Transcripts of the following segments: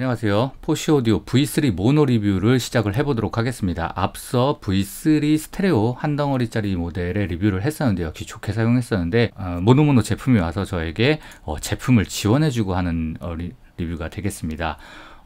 안녕하세요. 포시오디오 V3 모노 리뷰를 시작을 해보도록 하겠습니다. 앞서 V3 스테레오 한 덩어리짜리 모델의 리뷰를 했었는데 요시 좋게 사용했었는데 어, 모노모노 제품이 와서 저에게 어, 제품을 지원해주고 하는 어, 리, 리뷰가 되겠습니다.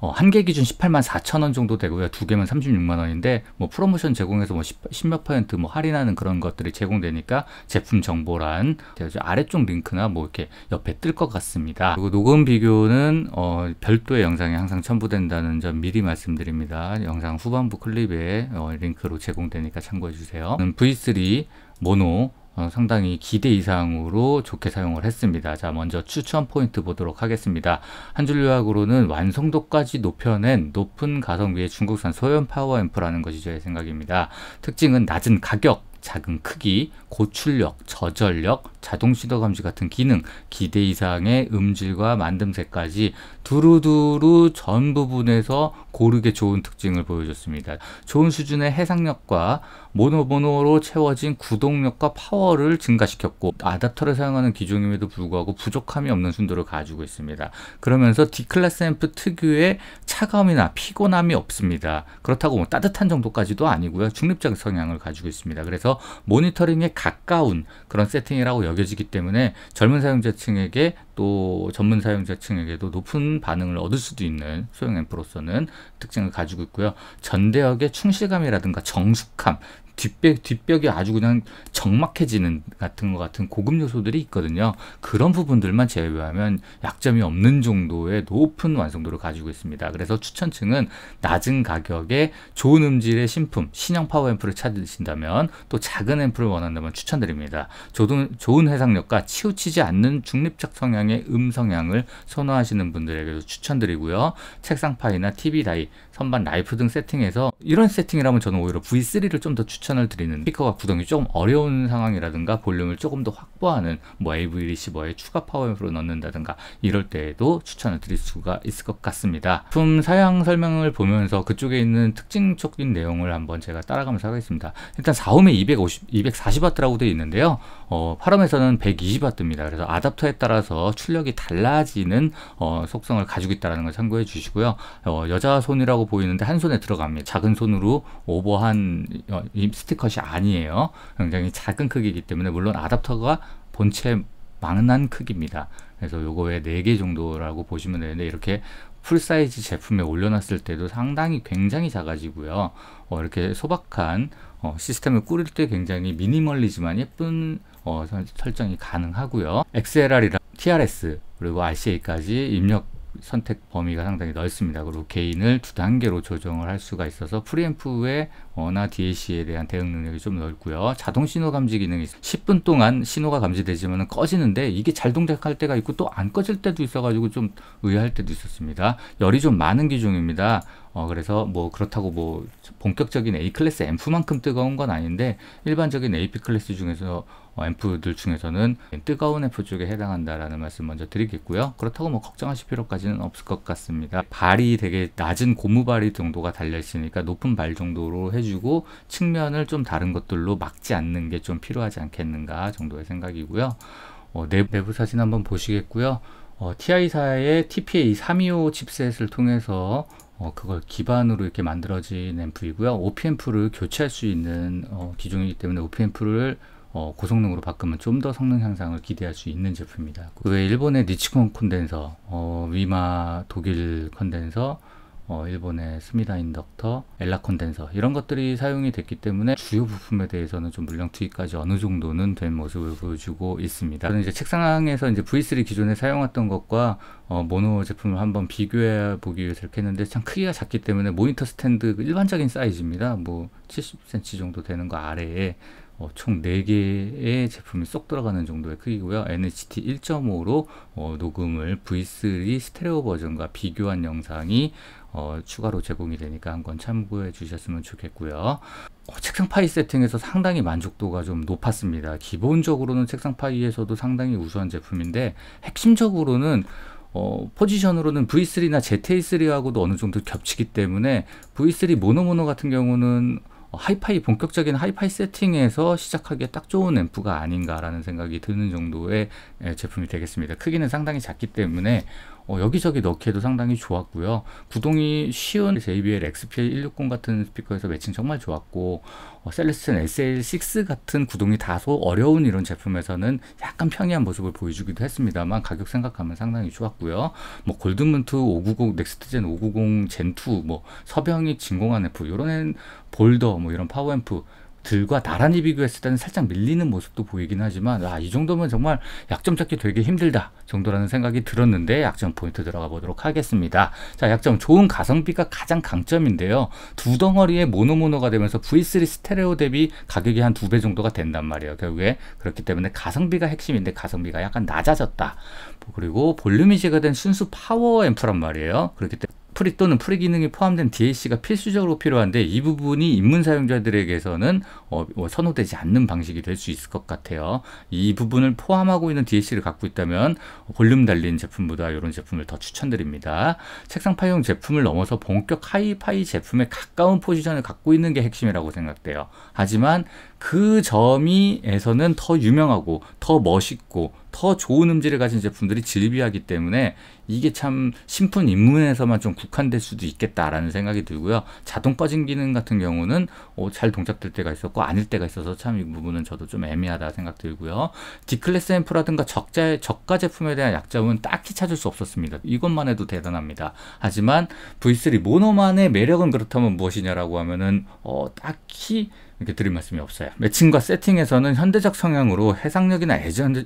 어, 한 개 기준 18만 4천 원 정도 되고요. 두 개면 36만 원인데 뭐 프로모션 제공해서 뭐 10 몇 퍼센트 뭐 할인하는 그런 것들이 제공되니까 제품 정보란 아래쪽 링크나 뭐 이렇게 옆에 뜰 것 같습니다. 그리고 녹음 비교는 어, 별도의 영상이 항상 첨부된다는 점 미리 말씀드립니다. 영상 후반부 클립에 어, 링크로 제공되니까 참고해 주세요. V3 모노 어, 상당히 기대 이상으로 좋게 사용을 했습니다. 자, 먼저 추천 포인트 보도록 하겠습니다. 한 줄 요약으로는 완성도까지 높여낸 높은 가성비의 중국산 소형 파워앰프라는 것이 제 생각입니다. 특징은 낮은 가격, 작은 크기, 고출력, 저전력, 자동 시도 감지 같은 기능, 기대 이상의 음질과 만듦새까지 두루두루 전 부분에서 고르게 좋은 특징을 보여줬습니다. 좋은 수준의 해상력과 모노모노로 채워진 구동력과 파워를 증가시켰고 아답터를 사용하는 기종임에도 불구하고 부족함이 없는 순도를 가지고 있습니다. 그러면서 D클래스 앰프 특유의 차감이나 피곤함이 없습니다. 그렇다고 뭐 따뜻한 정도까지도 아니고요. 중립적 성향을 가지고 있습니다. 그래서 모니터링에 가까운 그런 세팅이라고 여겨지기 때문에 젊은 사용자층에게 또 전문 사용자층에게도 높은 반응을 얻을 수도 있는 소형 앰프로서는 특징을 가지고 있고요. 전대역의 충실감이라든가 정숙함 뒷벽, 뒷벽이 아주 그냥 적막해지는 같은 것 같은 고급 요소들이 있거든요. 그런 부분들만 제외하면 약점이 없는 정도의 높은 완성도를 가지고 있습니다. 그래서 추천층은 낮은 가격에 좋은 음질의 신품, 신형 파워 앰프를 찾으신다면 또 작은 앰프를 원한다면 추천드립니다. 좋은, 좋은 해상력과 치우치지 않는 중립적 성향의 음 성향을 선호하시는 분들에게도 추천드리고요. 책상파이나 TV 다이, 선반 라이프 등 세팅에서 이런 세팅이라면 저는 오히려 V3를 좀 더 추천 니다 추천을 드리는 스피커가 구동이 조금 어려운 상황이라든가 볼륨을 조금 더 확보하는 뭐 AV 리시버에 추가 파워앰프로 넣는다든가 이럴 때에도 추천을 드릴 수가 있을 것 같습니다. 품 사양 설명을 보면서 그쪽에 있는 특징적인 내용을 한번 제가 따라가면서 하겠습니다. 일단 4홈에 250, 240W라고 되어 있는데요. 어, 파럼에서는 120W입니다. 그래서 아답터에 따라서 출력이 달라지는 어, 속성을 가지고 있다는 걸 참고해 주시고요. 어, 여자 손이라고 보이는데 한 손에 들어갑니다. 작은 손으로 오버한 어, 스티컷이 아니에요. 굉장히 작은 크기이기 때문에 물론 아답터가 본체 망난 크기입니다. 그래서 요거에 4개 정도라고 보시면 되는데 이렇게 풀사이즈 제품에 올려놨을 때도 상당히 굉장히 작아지고요. 어, 이렇게 소박한 어, 시스템을 꾸릴 때 굉장히 미니멀리지만 예쁜 어, 설정이 가능하고요. XLR이랑 TRS 그리고 RCA까지 입력 선택 범위가 상당히 넓습니다. 그리고 개인을 두 단계로 조정을 할 수가 있어서 프리앰프의 어나 DAC에 대한 대응 능력이 좀 넓고요. 자동 신호 감지 기능이 10분 동안 신호가 감지되지만 꺼지는데 이게 잘 동작할 때가 있고 또 안 꺼질 때도 있어가지고 좀 의아할 때도 있었습니다. 열이 좀 많은 기종입니다. 어, 그래서 뭐 그렇다고 뭐 본격적인 A 클래스 앰프만큼 뜨거운 건 아닌데 일반적인 AP 클래스 중에서 어, 앰프들 중에서는 뜨거운 앰프 쪽에 해당한다라는 말씀 먼저 드리겠고요. 그렇다고 뭐 걱정하실 필요까지는 없을 것 같습니다. 발이 되게 낮은 고무발이 정도가 달려있으니까 높은 발 정도로 해주고 측면을 좀 다른 것들로 막지 않는 게 좀 필요하지 않겠는가 정도의 생각이고요. 어, 내부 사진 한번 보시겠고요. 어, TI사의 TPA 325 칩셋을 통해서 어, 그걸 기반으로 이렇게 만들어진 앰프이고요. OP앰프를 교체할 수 있는 어, 기종이기 때문에 OP앰프를 어, 고성능으로 바꾸면 좀 더 성능 향상을 기대할 수 있는 제품입니다. 그 외에 일본의 니치콘 콘덴서, 어, 위마 독일 콘덴서, 어, 일본의 스미다 인덕터, 엘라 콘덴서 이런 것들이 사용이 됐기 때문에 주요 부품에 대해서는 좀 물량 투입까지 어느 정도는 된 모습을 보여주고 있습니다. 저는 이제 책상에서 이제 V3 기존에 사용했던 것과 어, 모노 제품을 한번 비교해 보기 위해서 이렇게 했는데 참 크기가 작기 때문에 모니터 스탠드 일반적인 사이즈입니다. 뭐 70cm 정도 되는 거 아래에 어, 총 4개의 제품이 쏙 들어가는 정도의 크기고요. NHT 1.5로 어, 녹음을 V3 스테레오 버전과 비교한 영상이 어, 추가로 제공이 되니까 한 번 참고해 주셨으면 좋겠고요. 어, 책상 파이 세팅에서 상당히 만족도가 좀 높았습니다. 기본적으로는 책상 파이에서도 상당히 우수한 제품인데 핵심적으로는 어, 포지션으로는 V3나 ZA3하고도 어느 정도 겹치기 때문에 V3 모노모노 같은 경우는 하이파이 본격적인 하이파이 세팅에서 시작하기에 딱 좋은 앰프가 아닌가라는 생각이 드는 정도의 예, 제품이 되겠습니다. 크기는 상당히 작기 때문에 어, 여기저기 넣기에도 상당히 좋았고요. 구동이 쉬운 JBL XPL160 같은 스피커에서 매칭 정말 좋았고 어, 셀레스천 SL6 같은 구동이 다소 어려운 이런 제품에서는 약간 평이한 모습을 보여주기도 했습니다만 가격 생각하면 상당히 좋았고요. 뭐 골드문트 590, 넥스트젠 590, 젠2, 뭐 서병이 진공한 앰프, 요런 앤 볼더, 뭐 이런 파워 앰프 들과 나란히 비교했을 때는 살짝 밀리는 모습도 보이긴 하지만 아, 이 정도면 정말 약점 찾기 되게 힘들다 정도라는 생각이 들었는데 약점 포인트 들어가 보도록 하겠습니다. 자 약점 좋은 가성비가 가장 강점인데요. 두 덩어리의 모노모노가 되면서 V3 스테레오 대비 가격이 한 두 배 정도가 된단 말이에요. 결국에 그렇기 때문에 가성비가 핵심인데 가성비가 약간 낮아졌다. 뭐 그리고 볼륨 이제거된 순수 파워 앰프란 말이에요. 그렇기 때문에 프리 또는 프리 기능이 포함된 DAC가 필수적으로 필요한데 이 부분이 입문 사용자들에게서는 어, 뭐 선호되지 않는 방식이 될 수 있을 것 같아요. 이 부분을 포함하고 있는 DAC를 갖고 있다면 볼륨 달린 제품보다 이런 제품을 더 추천드립니다. 책상 파형 제품을 넘어서 본격 하이파이 제품에 가까운 포지션을 갖고 있는 게 핵심이라고 생각돼요. 하지만 그 점이에서는 더 유명하고 더 멋있고 더 좋은 음질을 가진 제품들이 질비하기 때문에 이게 참 신품 입문에서만 좀 국한될 수도 있겠다라는 생각이 들고요. 자동 빠진 기능 같은 경우는 어, 잘 동작될 때가 있었고 아닐 때가 있어서 참 이 부분은 저도 좀 애매하다 생각 들고요. D클래스 앰프라든가 적자 저가 제품에 대한 약점은 딱히 찾을 수 없었습니다. 이것만 해도 대단합니다. 하지만 V3 모노만의 매력은 그렇다면 무엇이냐라고 하면은 어, 딱히 이렇게 드릴 말씀이 없어요. 매칭과 세팅에서는 현대적 성향으로 해상력이나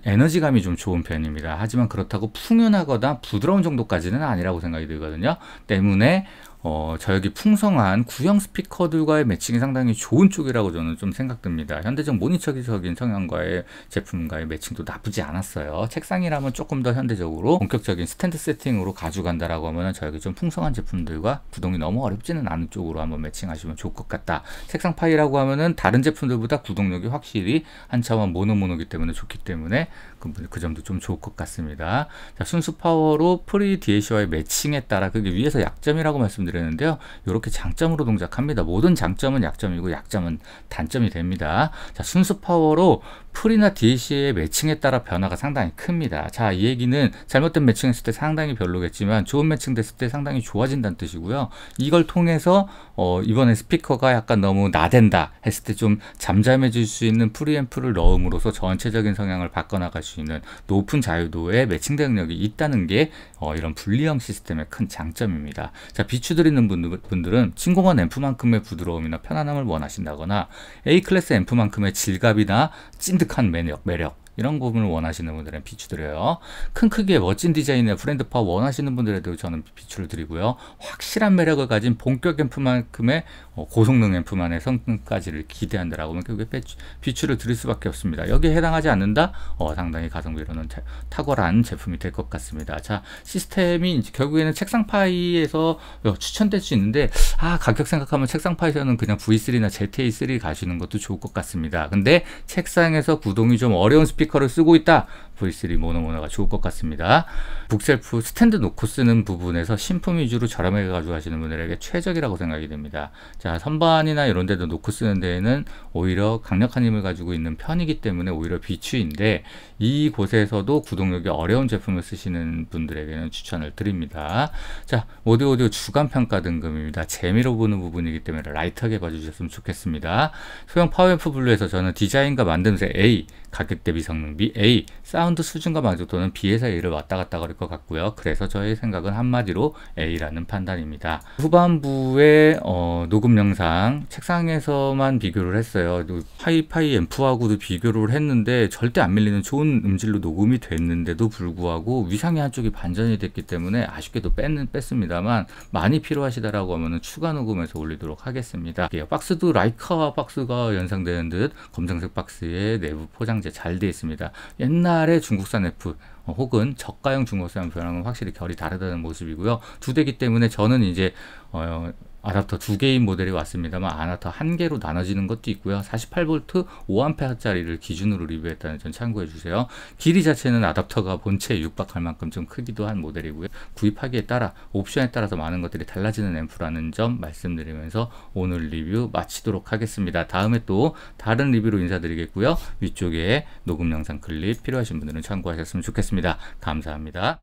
에너지감이 좀 좋은 편입니다. 하지만 그렇다고 풍요하거나 부드러운 정도까지는 아니라고 생각이 들거든요. 때문에 어, 자력이 풍성한 구형 스피커들과의 매칭이 상당히 좋은 쪽이라고 저는 좀 생각됩니다. 현대적 모니터기적인 성향과의 제품과의 매칭도 나쁘지 않았어요. 책상이라면 조금 더 현대적으로 본격적인 스탠드 세팅으로 가져간다라고 하면 저력이좀 풍성한 제품들과 구동이 너무 어렵지는 않은 쪽으로 한번 매칭하시면 좋을 것 같다. 책상 파이라고 하면은 다른 제품들보다 구동력이 확실히 한 차원 모노모노기 때문에 좋기 때문에 그, 그 점도 좀 좋을 것 같습니다. 자, 순수 파워로 프리 DAC와의 매칭에 따라 그게 위에서 약점이라고 말씀드렸 말씀드렸는데요. 이렇게 장점으로 동작합니다. 모든 장점은 약점이고 약점은 단점이 됩니다. 자, 순수 파워로 풀이나 d c 의 매칭에 따라 변화가 상당히 큽니다. 자, 이 얘기는 잘못된 매칭했을 때 상당히 별로겠지만 좋은 매칭 됐을 때 상당히 좋아진다는 뜻이고요. 이걸 통해서 어, 이번에 스피커가 약간 너무 나댄다 했을 때 좀 잠잠해질 수 있는 프리앰프를 넣음으로써 전체적인 성향을 바꿔나갈 수 있는 높은 자유도의 매칭 대응력이 있다는 게 어, 이런 분리형 시스템의 큰 장점입니다. 자, 비추 드리는 분들, 은 친공한 앰프만큼의 부드러움이나 편안함을 원하신다거나 A클래스 앰프만큼의 질감이나 찐득한 매력, 매력 이런 부분을 원하시는 분들은 비추 드려요. 큰 크기의 멋진 디자인의 브랜드 파워 원하시는 분들에도 저는 비추를 드리고요. 확실한 매력을 가진 본격 앰프만큼의 어, 고성능 앰프만의 성능까지를 기대한다라고 하면 결국에 비추를 드릴 수밖에 없습니다. 여기에 해당하지 않는다? 어, 상당히 가성비로는 탁월한 제품이 될 것 같습니다. 자, 시스템이 결국에는 책상파이에서 어, 추천될 수 있는데 아, 가격 생각하면 책상파에서는 이 그냥 V3나 ZA3 가시는 것도 좋을 것 같습니다. 근데 책상에서 구동이 좀 어려운 스피커 스피커를 쓰고 있다 V3 모노모노가 좋을 것 같습니다. 북셀프 스탠드 놓고 쓰는 부분에서 신품 위주로 저렴하게 가져가시는 분들에게 최적이라고 생각이 됩니다. 자 선반이나 이런 데도 놓고 쓰는 데에는 오히려 강력한 힘을 가지고 있는 편이기 때문에 오히려 비추인데 이곳에서도 구동력이 어려운 제품을 쓰시는 분들에게는 추천을 드립니다. 자오디오디오 주간 평가 등급입니다. 재미로 보는 부분이기 때문에 라이트하게 봐주셨으면 좋겠습니다. 소형 파워앰프 블루에서 저는 디자인과 만듦새 A, 가격 대비 성능 비 A, 사운드 사운드 수준과 만족도는 B에서 A를 왔다 갔다 걸릴것 같고요. 그래서 저의 생각은 한마디로 A라는 판단입니다. 후반부의 어, 녹음 영상 책상에서만 비교를 했어요. 하이파이 앰프하고도 비교를 했는데 절대 안 밀리는 좋은 음질로 녹음이 됐는데도 불구하고 위상의 한쪽이 반전이 됐기 때문에 아쉽게도 뺐는 뺐습니다만 많이 필요하시다라고 하면 추가 녹음해서 올리도록 하겠습니다. 박스도 라이카와 박스가 연상되는 듯 검정색 박스에 내부 포장재 잘 되어 있습니다. 옛날에 중국산 F 어, 혹은 저가형 중국산 변랑은 확실히 결이 다르다는 모습이고요. 두 대기 때문에 저는 이제 어, 아답터 두 개인 모델이 왔습니다만 아답터 한 개로 나눠지는 것도 있고요. 48V 5A짜리를 기준으로 리뷰했다는 점 참고해 주세요. 길이 자체는 아답터가 본체에 육박할 만큼 좀 크기도 한 모델이고요. 구입하기에 따라 옵션에 따라서 많은 것들이 달라지는 앰프라는 점 말씀드리면서 오늘 리뷰 마치도록 하겠습니다. 다음에 또 다른 리뷰로 인사드리겠고요. 위쪽에 녹음 영상 클립 필요하신 분들은 참고하셨으면 좋겠습니다. 감사합니다.